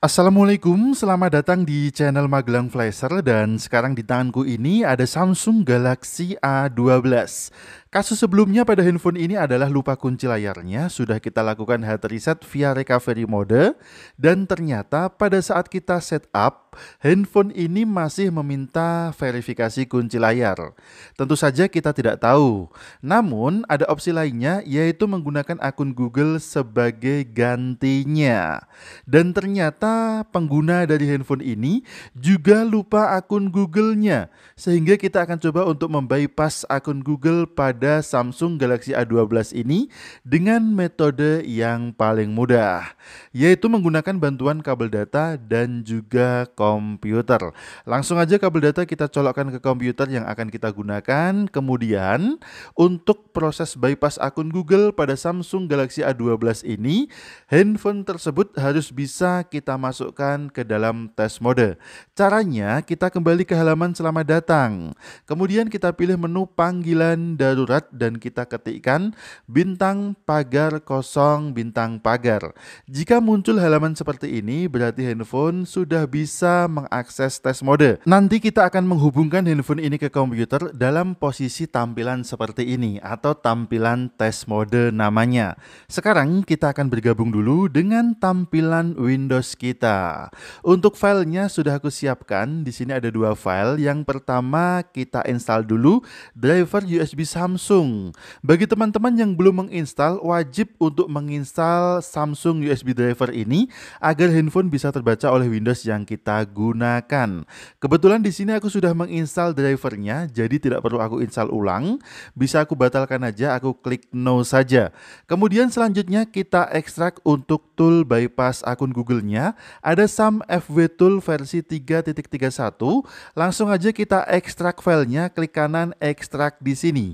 Assalamualaikum, selamat datang di channel Magelang Flasher dan sekarang di tanganku ini ada Samsung Galaxy A12. Kasus sebelumnya pada handphone ini adalah lupa kunci layarnya, sudah kita lakukan hard reset via recovery mode, dan ternyata pada saat kita setup, handphone ini masih meminta verifikasi kunci layar. Tentu saja kita tidak tahu, namun ada opsi lainnya yaitu menggunakan akun Google sebagai gantinya. Dan ternyata pengguna dari handphone ini juga lupa akun Google-nya, sehingga kita akan coba untuk membypass akun Google pada pada Samsung Galaxy A12 ini dengan metode yang paling mudah, yaitu menggunakan bantuan kabel data dan juga komputer. Langsung aja kabel data kita colokkan ke komputer yang akan kita gunakan. Kemudian, untuk proses bypass akun Google pada Samsung Galaxy A12 ini, handphone tersebut harus bisa kita masukkan ke dalam tes mode. Caranya, kita kembali ke halaman selamat datang. Kemudian kita pilih menu panggilan darurat surat dan kita ketikkan bintang pagar kosong bintang pagar. Jika muncul halaman seperti ini, berarti handphone sudah bisa mengakses tes mode. Nanti kita akan menghubungkan handphone ini ke komputer dalam posisi tampilan seperti ini atau tampilan tes mode namanya. Sekarang kita akan bergabung dulu dengan tampilan Windows kita. Untuk filenya sudah aku siapkan. Di sini ada dua file. Yang pertama kita install dulu driver USB Samsung Samsung. Bagi teman-teman yang belum menginstal, wajib untuk menginstal Samsung USB driver ini agar handphone bisa terbaca oleh Windows yang kita gunakan. Kebetulan di sini aku sudah menginstal drivernya, jadi tidak perlu aku install ulang. Bisa aku batalkan aja, aku klik no saja. Kemudian selanjutnya kita ekstrak untuk tool bypass akun Google-nya. Ada SAM FW tool versi 3.31. Langsung aja kita ekstrak filenya, klik kanan ekstrak di sini.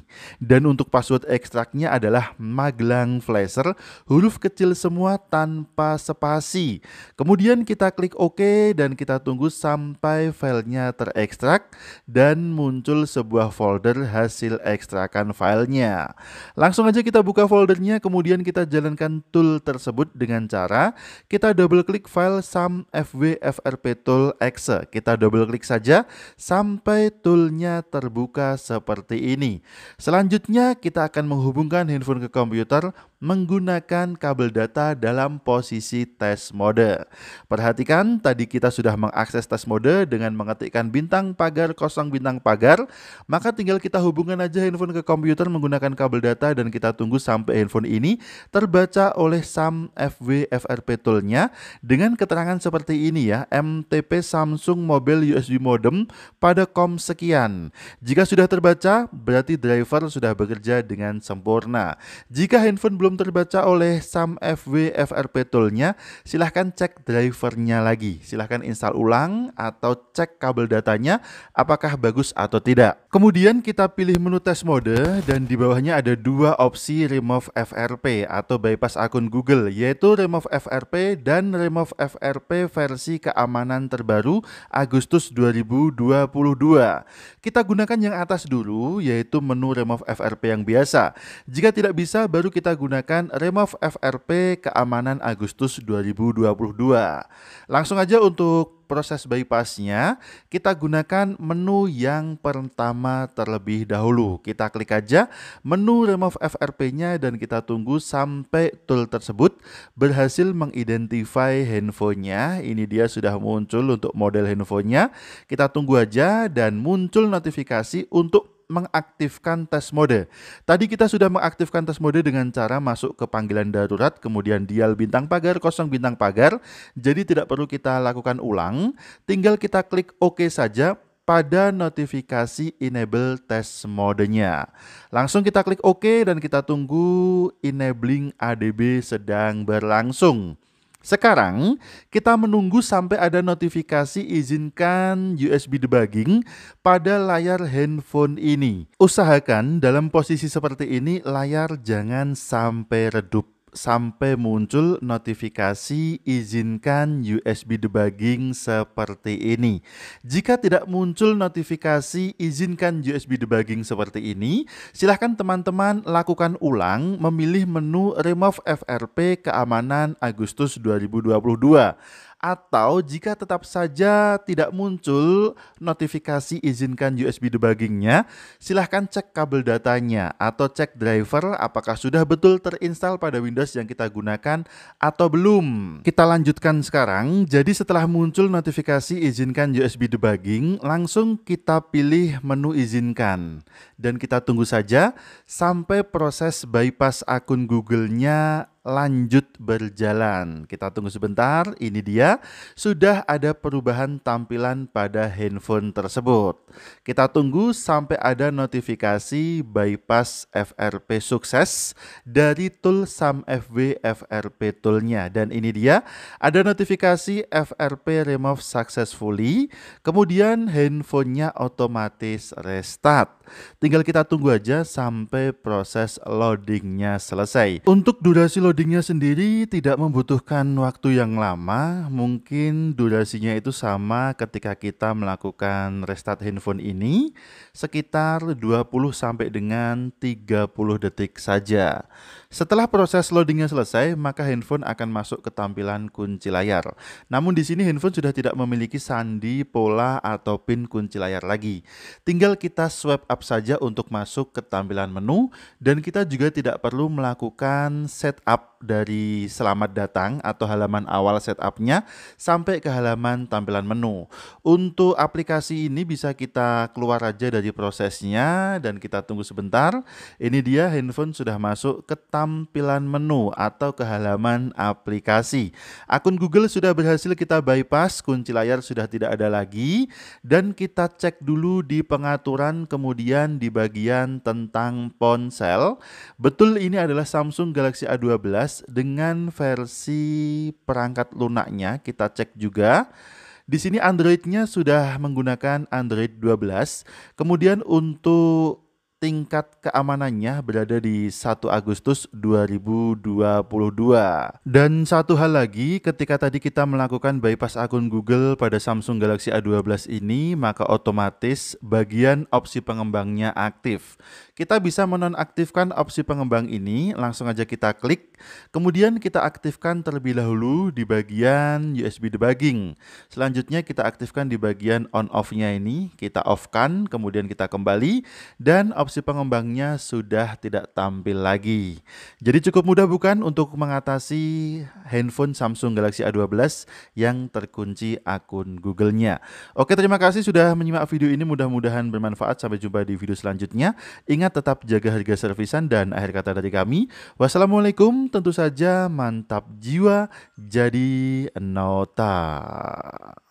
Dan untuk password ekstraknya adalah Magelang Flasher, huruf kecil semua tanpa spasi. Kemudian kita klik OK dan kita tunggu sampai filenya terekstrak dan muncul sebuah folder hasil ekstrakan filenya. Langsung aja kita buka foldernya, kemudian kita jalankan tool tersebut dengan cara kita double klik file sam fw frp tool exe. Kita double klik saja sampai toolnya terbuka seperti ini. Selanjutnya Selanjutnya kita akan menghubungkan handphone ke komputer menggunakan kabel data dalam posisi test mode. Perhatikan, tadi kita sudah mengakses test mode dengan mengetikkan bintang pagar kosong bintang pagar, maka tinggal kita hubungkan aja handphone ke komputer menggunakan kabel data dan kita tunggu sampai handphone ini terbaca oleh SAM FW FRP toolnya dengan keterangan seperti ini ya, MTP Samsung Mobile USB Modem pada kom sekian. Jika sudah terbaca, berarti driver sudah bekerja dengan sempurna. Jika handphone belum belum terbaca oleh SAM FW FRP toolnya, silahkan cek drivernya lagi. Silahkan install ulang atau cek kabel datanya apakah bagus atau tidak. Kemudian kita pilih menu test mode dan di bawahnya ada dua opsi remove FRP atau bypass akun Google yaitu remove FRP dan remove FRP versi keamanan terbaru Agustus 2022. Kita gunakan yang atas dulu yaitu menu remove FRP yang biasa. Jika tidak bisa baru kita gunakan menggunakan Remove FRP keamanan Agustus 2022. Langsung aja untuk proses bypassnya, kita gunakan menu yang pertama terlebih dahulu. Kita klik aja menu Remove FRP-nya dan kita tunggu sampai tool tersebut berhasil mengidentifikasi handphonenya. Ini dia sudah muncul untuk model handphonenya. Kita tunggu aja dan muncul notifikasi untuk mengaktifkan tes mode. Tadi kita sudah mengaktifkan tes mode dengan cara masuk ke panggilan darurat, kemudian dial bintang pagar, kosong bintang pagar. Jadi tidak perlu kita lakukan ulang, tinggal kita klik OK saja pada notifikasi enable test modenya. Langsung kita klik OK dan kita tunggu enabling ADB sedang berlangsung. Sekarang kita menunggu sampai ada notifikasi izinkan USB debugging pada layar handphone ini. Usahakan dalam posisi seperti ini layar jangan sampai redup sampai muncul notifikasi izinkan USB debugging seperti ini. Jika tidak muncul notifikasi izinkan USB debugging seperti ini, silahkan teman-teman lakukan ulang memilih menu remove FRP keamanan Agustus 2022 atau jika tetap saja tidak muncul notifikasi izinkan USB debuggingnya, silahkan cek kabel datanya atau cek driver apakah sudah betul terinstall pada Windows yang kita gunakan atau belum. Kita lanjutkan sekarang, jadi setelah muncul notifikasi izinkan USB debugging, langsung kita pilih menu izinkan dan kita tunggu saja sampai proses bypass akun Google-nya lanjut berjalan. Kita tunggu sebentar, ini dia. Sudah ada perubahan tampilan pada handphone tersebut. Kita tunggu sampai ada notifikasi bypass FRP sukses dari tool SAMFB FRP toolnya. Dan ini dia, ada notifikasi FRP remove successfully, kemudian handphonenya otomatis restart. Tinggal kita tunggu aja sampai proses loadingnya selesai. Untuk durasi loading codingnya sendiri tidak membutuhkan waktu yang lama, mungkin durasinya itu sama ketika kita melakukan restart handphone ini, sekitar 20 sampai dengan 30 detik saja. Setelah proses loadingnya selesai, maka handphone akan masuk ke tampilan kunci layar. Namun di sini handphone sudah tidak memiliki sandi, pola, atau pin kunci layar lagi. Tinggal kita swipe up saja untuk masuk ke tampilan menu, dan kita juga tidak perlu melakukan setup dari selamat datang atau halaman awal setupnya sampai ke halaman tampilan menu. Untuk aplikasi ini bisa kita keluar aja dari prosesnya dan kita tunggu sebentar. Ini dia handphone sudah masuk ke tampilan menu atau ke halaman aplikasi. Akun Google sudah berhasil kita bypass, kunci layar sudah tidak ada lagi dan kita cek dulu di pengaturan kemudian di bagian tentang ponsel. Betul ini adalah Samsung Galaxy A12 12 dengan versi perangkat lunaknya. Kita cek juga. Di sini Androidnya sudah menggunakan Android 12. Kemudian untuk tingkat keamanannya berada di 1 Agustus 2022. Dan satu hal lagi, ketika tadi kita melakukan bypass akun Google pada Samsung Galaxy A12 ini, maka otomatis bagian opsi pengembangnya aktif. Kita bisa menonaktifkan opsi pengembang ini, langsung aja kita klik, kemudian kita aktifkan terlebih dahulu di bagian USB debugging. Selanjutnya kita aktifkan di bagian on off-nya ini, kita off-kan, kemudian kita kembali, dan opsi si pengembangnya sudah tidak tampil lagi. Jadi cukup mudah bukan untuk mengatasi handphone Samsung Galaxy A12 yang terkunci akun Google-nya. Oke, terima kasih sudah menyimak video ini. Mudah-mudahan bermanfaat. Sampai jumpa di video selanjutnya. Ingat tetap jaga harga servisan dan akhir kata dari kami. Wassalamualaikum, tentu saja mantap jiwa jadi nota.